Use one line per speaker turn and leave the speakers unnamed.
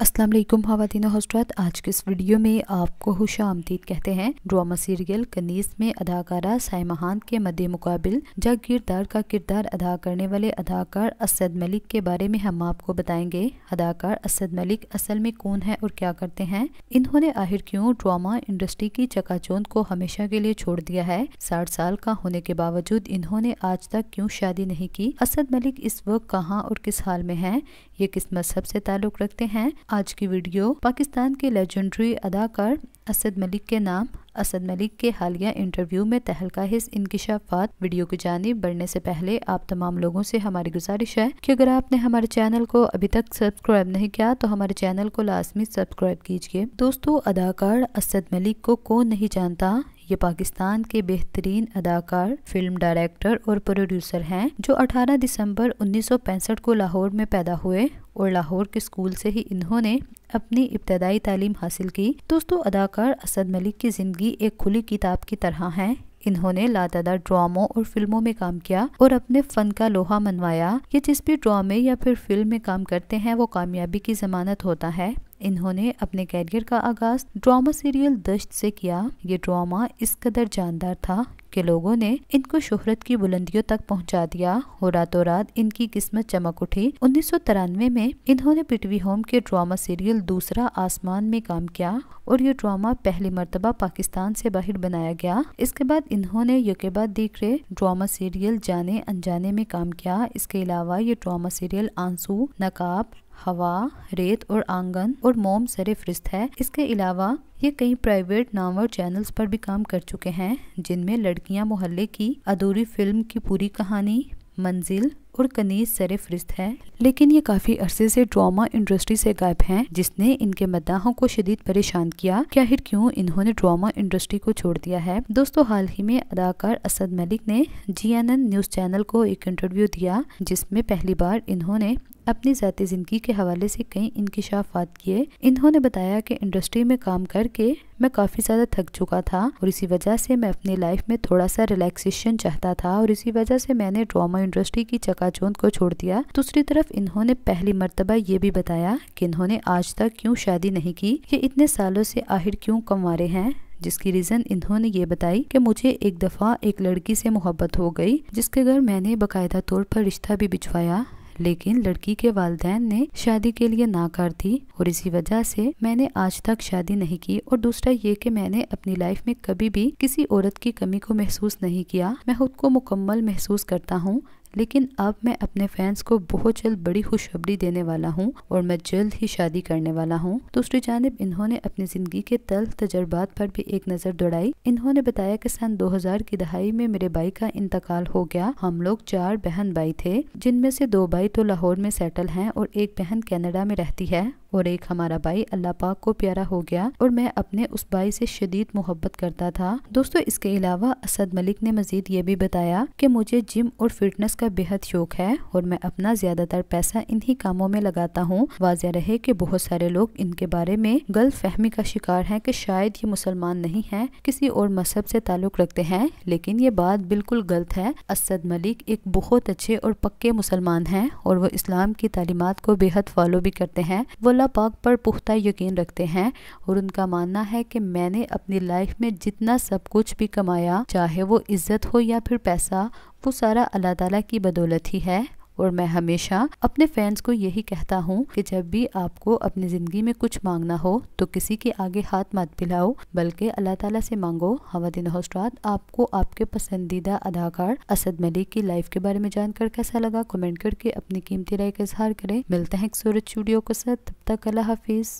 असलम खातिन हजरत आज के इस वीडियो में आपको खुश आमदीद कहते हैं ड्रामा सीरियल कनीस में अदाकारा साइमा खान के मद्दे मुकाबिल जागीरदार का किरदार अदा करने वाले अदाकार असद मलिक के बारे में हम आपको बताएंगे अदाकार असद मलिक असल में कौन है और क्या करते हैं इन्होंने आखिर क्यों ड्रामा इंडस्ट्री की चकाचौंध को हमेशा के लिए छोड़ दिया है साठ साल का होने के बावजूद इन्होंने आज तक क्यों शादी नहीं की असद मलिक इस वक्त कहाँ और किस हाल में है ये किस मजहब से ताल्लुक़ रखते हैं आज की वीडियो पाकिस्तान के लेजेंडरी अदाकार असद मलिक के नाम असद मलिक के हालिया इंटरव्यू में तहलका हिस इनकशाफात वीडियो की जानब बढ़ने से पहले आप तमाम लोगों से हमारी गुजारिश है कि अगर आपने हमारे चैनल को अभी तक सब्सक्राइब नहीं किया तो हमारे चैनल को लाजमी सब्सक्राइब कीजिए दोस्तों अदाकार असद मलिक को कौन नहीं जानता ये पाकिस्तान के बेहतरीन अदाकार फिल्म डायरेक्टर और प्रोड्यूसर हैं जो 18 दिसंबर 1965 को लाहौर में पैदा हुए और लाहौर के स्कूल से ही इन्होंने अपनी इब्तदाई तालीम हासिल की दोस्तों अदाकार असद मलिक की ज़िंदगी एक खुली किताब की तरह है इन्होंने लादादा ड्रामों और फिल्मों में काम किया और अपने फन का लोहा मनवाया ये जिस भी ड्रामे या फिर फिल्म में काम करते हैं वो कामयाबी की जमानत होता है इन्होंने अपने कैरियर का आगाज ड्रामा सीरियल दश्त से किया ये ड्रामा इस कदर जानदार था कि लोगों ने इनको शोहरत की बुलंदियों तक पहुंचा दिया और रातों रात इनकी किस्मत चमक उठी उन्नीस में इन्होंने पिटवी होम के ड्रामा सीरियल दूसरा आसमान में काम किया और ये ड्रामा पहली मरतबा पाकिस्तान से बाहर बनाया गया इसके बाद इन्होंने यूके बाद रहे ड्रामा सीरियल जाने अनजाने में काम किया इसके अलावा ये ड्रामा सीरियल आंसू नकाब हवा रेत और आंगन और मोम सरे फरिस्त है इसके अलावा ये कई प्राइवेट नाम और चैनल्स पर भी काम कर चुके हैं जिनमें लड़कियां मोहल्ले की अधूरी फिल्म की पूरी कहानी मंजिल और कनीज सरे फरिस्त है लेकिन ये काफी अरसे से ड्रामा इंडस्ट्री से गायब हैं जिसने इनके मद्दाहों को शदीद परेशान किया क्या आखिर क्यों इन्होंने ड्रामा इंडस्ट्री को छोड़ दिया है दोस्तों हाल ही में अदाकार असद मलिक ने G N N news channel को एक इंटरव्यू दिया जिसमें पहली बार इन्होंने अपनी ज़ाती ज़िंदगी के हवाले से कई इंकशाफात किए इन्होंने बताया कि इंडस्ट्री में काम करके मैं काफ़ी ज़्यादा थक चुका था और इसी वजह से मैं अपनी लाइफ में थोड़ा सा रिलैक्सेशन चाहता था और इसी वजह से मैंने ड्रामा इंडस्ट्री की चकाचौंध को छोड़ दिया दूसरी तरफ इन्होंने पहली मरतबा ये भी बताया कि इन्होंने आज तक क्यों शादी नहीं की ये इतने सालों से आहिर क्यों कमा रहे हैं जिसकी रीज़न इन्होंने ये बताई कि मुझे एक दफ़ा एक लड़की से मोहब्बत हो गई जिसके घर मैंने बाकायदा तौर पर रिश्ता भी बिछवाया लेकिन लड़की के वालदेन ने शादी के लिए ना कर दी और इसी वजह से मैंने आज तक शादी नहीं की और दूसरा ये कि मैंने अपनी लाइफ में कभी भी किसी औरत की कमी को महसूस नहीं किया मैं खुद को मुकम्मल महसूस करता हूँ लेकिन अब मैं अपने फैंस को बहुत जल्द बड़ी खुशखबरी देने वाला हूँ और मैं जल्द ही शादी करने वाला हूँ दूसरी जानब इन्होंने अपनी जिंदगी के तल तजर्बात पर भी एक नज़र दौड़ाई इन्होंने बताया कि सन 2000 की दहाई में मेरे भाई का इंतकाल हो गया हम लोग चार बहन भाई थे जिनमें से दो भाई तो लाहौर में सेटल है और एक बहन कैनेडा में रहती है और एक हमारा भाई अल्लाह पाक को प्यारा हो गया और मैं अपने उस भाई से शदीद मोहब्बत करता था दोस्तों इसके अलावा असद मलिक ने मजीद ये भी बताया कि मुझे जिम और फिटनेस का बेहद शौक है और मैं अपना ज्यादातर पैसा इन्हीं कामों में लगाता हूँ वाजह रहे कि बहुत सारे लोग इनके बारे में गलत फहमी का शिकार है की शायद ये मुसलमान नहीं है किसी और मजहब से ताल्लुक रखते हैं लेकिन ये बात बिल्कुल गलत है असद मलिक एक बहुत अच्छे और पक्के मुसलमान है और वो इस्लाम की तालीमत को बेहद फॉलो भी करते हैं वो अल्लाह पाक पर पुख्ता यकीन रखते हैं और उनका मानना है कि मैंने अपनी लाइफ में जितना सब कुछ भी कमाया चाहे वो इज़्ज़त हो या फिर पैसा वो सारा अल्लाह ताला की बदौलत ही है और मैं हमेशा अपने फैंस को यही कहता हूँ कि जब भी आपको अपनी ज़िंदगी में कुछ मांगना हो तो किसी के आगे हाथ मत पिलाओ बल्कि अल्लाह ताला से मांगो हवादिन हौसरात तो आपको आपके पसंदीदा अदाकार असद मलिक की लाइफ के बारे में जानकर कैसा लगा कमेंट करके अपनी कीमती राय का इजहार करें मिलते हैं एक सूरज स्टूडियो के साथ तब तक अल्लाह हाफिज़